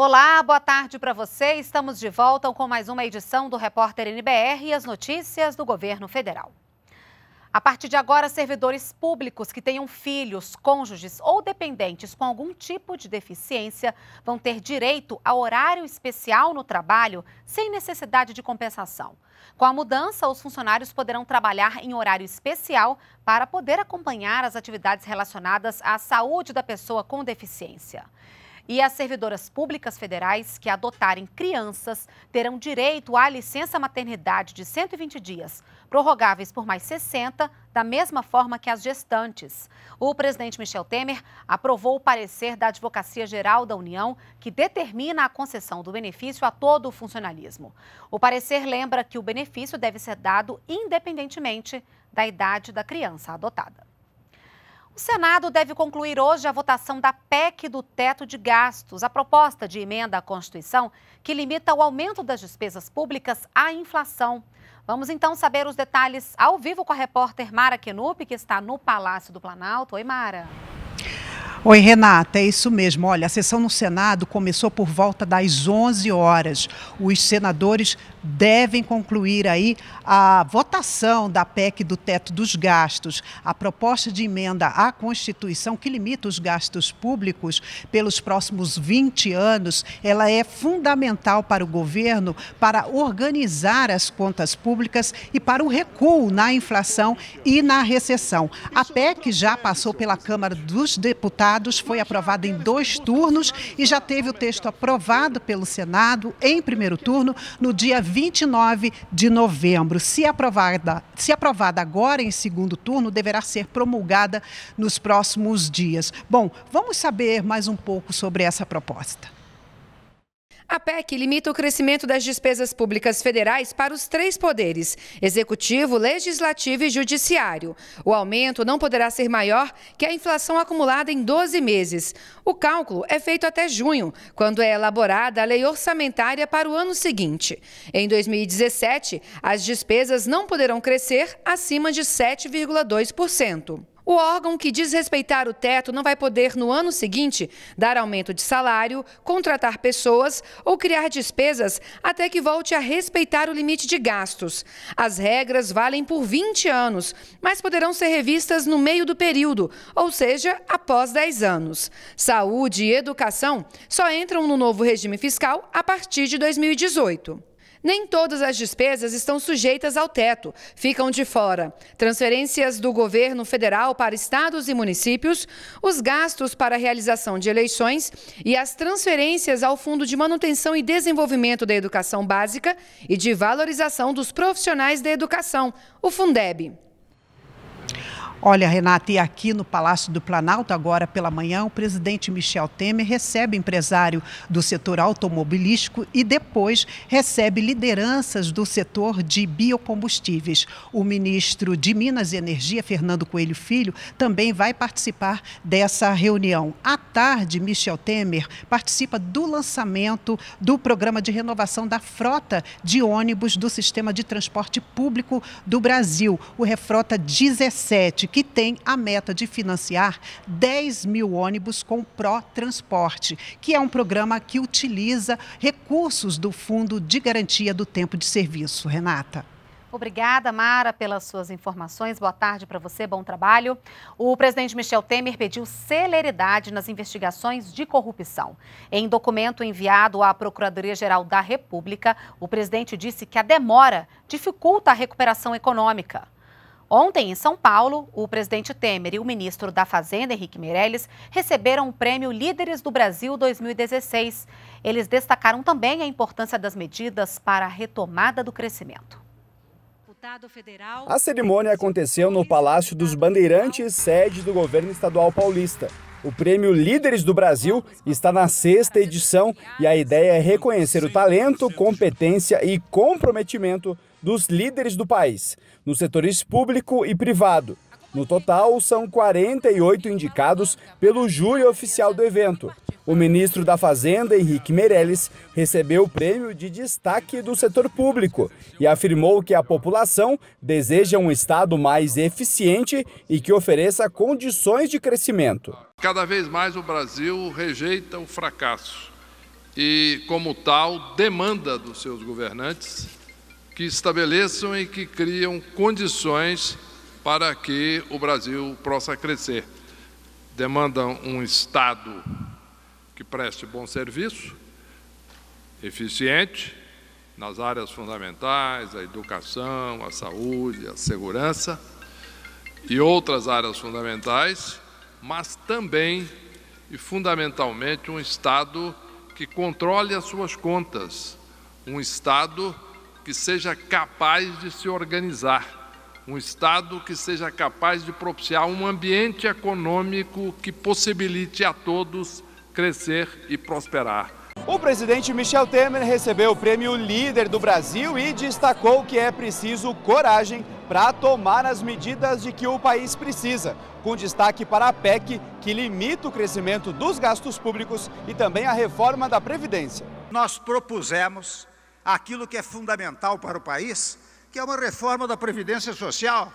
Olá, boa tarde para você. Estamos de volta com mais uma edição do Repórter NBR e as notícias do governo federal. A partir de agora, servidores públicos que tenham filhos, cônjuges ou dependentes com algum tipo de deficiência vão ter direito a horário especial no trabalho sem necessidade de compensação. Com a mudança, os funcionários poderão trabalhar em horário especial para poder acompanhar as atividades relacionadas à saúde da pessoa com deficiência. E as servidoras públicas federais que adotarem crianças terão direito à licença maternidade de 120 dias, prorrogáveis por mais 60, da mesma forma que as gestantes. O presidente Michel Temer aprovou o parecer da Advocacia Geral da União, que determina a concessão do benefício a todo o funcionalismo. O parecer lembra que o benefício deve ser dado independentemente da idade da criança adotada. O Senado deve concluir hoje a votação da PEC do teto de gastos, a proposta de emenda à Constituição que limita o aumento das despesas públicas à inflação. Vamos então saber os detalhes ao vivo com a repórter Mara Kenup, que está no Palácio do Planalto. Oi, Mara. Oi, Renata, é isso mesmo. Olha, a sessão no Senado começou por volta das 11 horas. Os senadores devem concluir aí a votação da PEC do teto dos gastos, a proposta de emenda à Constituição que limita os gastos públicos pelos próximos 20 anos. Ela é fundamental para o governo para organizar as contas públicas e para o recuo na inflação e na recessão. A PEC já passou pela Câmara dos Deputados deputados, foi aprovada em dois turnos e já teve o texto aprovado pelo Senado em primeiro turno no dia 29 de novembro. Se aprovada, se aprovada agora em segundo turno, deverá ser promulgada nos próximos dias. Bom, vamos saber mais um pouco sobre essa proposta. A PEC limita o crescimento das despesas públicas federais para os três poderes: executivo, legislativo e judiciário. O aumento não poderá ser maior que a inflação acumulada em 12 meses. O cálculo é feito até junho, quando é elaborada a lei orçamentária para o ano seguinte. Em 2017, as despesas não poderão crescer acima de 7,2%. O órgão que desrespeitar o teto não vai poder, no ano seguinte, dar aumento de salário, contratar pessoas ou criar despesas até que volte a respeitar o limite de gastos. As regras valem por 20 anos, mas poderão ser revistas no meio do período, ou seja, após 10 anos. Saúde e educação só entram no novo regime fiscal a partir de 2018. Nem todas as despesas estão sujeitas ao teto, ficam de fora. Transferências do governo federal para estados e municípios, os gastos para a realização de eleições e as transferências ao Fundo de Manutenção e Desenvolvimento da Educação Básica e de Valorização dos Profissionais da Educação, o Fundeb. Olha, Renata, e aqui no Palácio do Planalto, agora pela manhã, o presidente Michel Temer recebe empresário do setor automobilístico e depois recebe lideranças do setor de biocombustíveis. O ministro de Minas e Energia, Fernando Coelho Filho, também vai participar dessa reunião. À tarde, Michel Temer participa do lançamento do programa de renovação da frota de ônibus do sistema de transporte público do Brasil, o Refrota 17 que tem a meta de financiar 10 mil ônibus com Pró-Transporte, que é um programa que utiliza recursos do Fundo de Garantia do Tempo de Serviço. Renata. Obrigada, Mara, pelas suas informações. Boa tarde para você, bom trabalho. O presidente Michel Temer pediu celeridade nas investigações de corrupção. Em documento enviado à Procuradoria-Geral da República, o presidente disse que a demora dificulta a recuperação econômica. Ontem, em São Paulo, o presidente Temer e o ministro da Fazenda, Henrique Meirelles, receberam o prêmio Líderes do Brasil 2016. Eles destacaram também a importância das medidas para a retomada do crescimento. A cerimônia aconteceu no Palácio dos Bandeirantes, sede do governo estadual paulista. O prêmio Líderes do Brasil está na sexta edição e a ideia é reconhecer o talento, competência e comprometimento dos líderes do país, nos setores público e privado no total, são 48 indicados pelo júri oficial do evento. O ministro da Fazenda, Henrique Meirelles, recebeu o prêmio de destaque do setor público e afirmou que a população deseja um Estado mais eficiente e que ofereça condições de crescimento. Cada vez mais o Brasil rejeita o fracasso e, como tal, demanda dos seus governantes que estabeleçam e que criam condições para que o Brasil possa crescer. Demanda um Estado que preste bom serviço, eficiente, nas áreas fundamentais, a educação, a saúde, a segurança e outras áreas fundamentais, mas também e fundamentalmente um Estado que controle as suas contas, um Estado que seja capaz de se organizar, um Estado que seja capaz de propiciar um ambiente econômico que possibilite a todos crescer e prosperar. O presidente Michel Temer recebeu o prêmio Líder do Brasil e destacou que é preciso coragem para tomar as medidas de que o país precisa, com destaque para a PEC, que limita o crescimento dos gastos públicos e também a reforma da Previdência. Nós propusemos aquilo que é fundamental para o país, que é uma reforma da Previdência Social.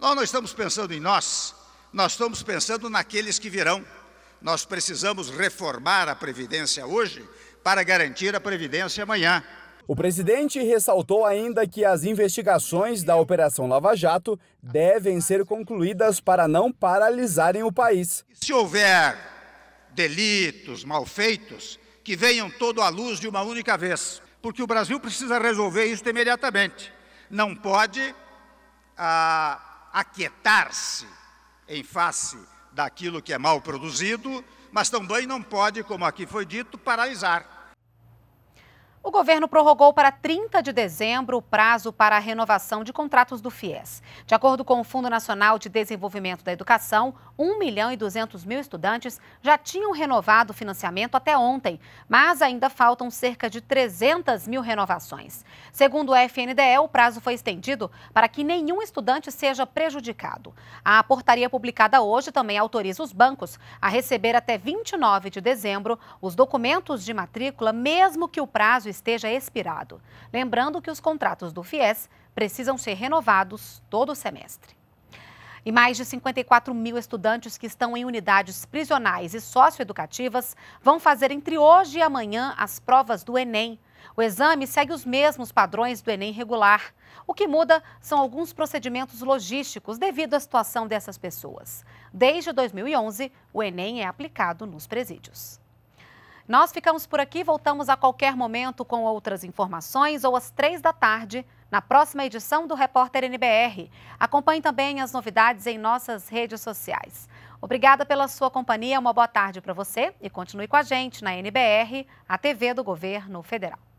Nós não estamos pensando em nós, nós estamos pensando naqueles que virão. Nós precisamos reformar a Previdência hoje para garantir a Previdência amanhã. O presidente ressaltou ainda que as investigações da Operação Lava Jato devem ser concluídas para não paralisarem o país. Se houver delitos, malfeitos, que venham todo à luz de uma única vez, porque o Brasil precisa resolver isso imediatamente não pode ah, aquietar-se em face daquilo que é mal produzido, mas também não pode, como aqui foi dito, paralisar. O governo prorrogou para 30 de dezembro o prazo para a renovação de contratos do FIES. De acordo com o Fundo Nacional de Desenvolvimento da Educação, 1 milhão e 200 mil estudantes já tinham renovado o financiamento até ontem, mas ainda faltam cerca de 300 mil renovações. Segundo o FNDE, o prazo foi estendido para que nenhum estudante seja prejudicado. A portaria publicada hoje também autoriza os bancos a receber até 29 de dezembro os documentos de matrícula, mesmo que o prazo esteja expirado. Lembrando que os contratos do FIES precisam ser renovados todo semestre. E mais de 54 mil estudantes que estão em unidades prisionais e socioeducativas vão fazer entre hoje e amanhã as provas do Enem. O exame segue os mesmos padrões do Enem regular. O que muda são alguns procedimentos logísticos devido à situação dessas pessoas. Desde 2011, o Enem é aplicado nos presídios. Nós ficamos por aqui, voltamos a qualquer momento com outras informações ou às três da tarde na próxima edição do Repórter NBR. Acompanhe também as novidades em nossas redes sociais. Obrigada pela sua companhia, uma boa tarde para você e continue com a gente na NBR, a TV do Governo Federal.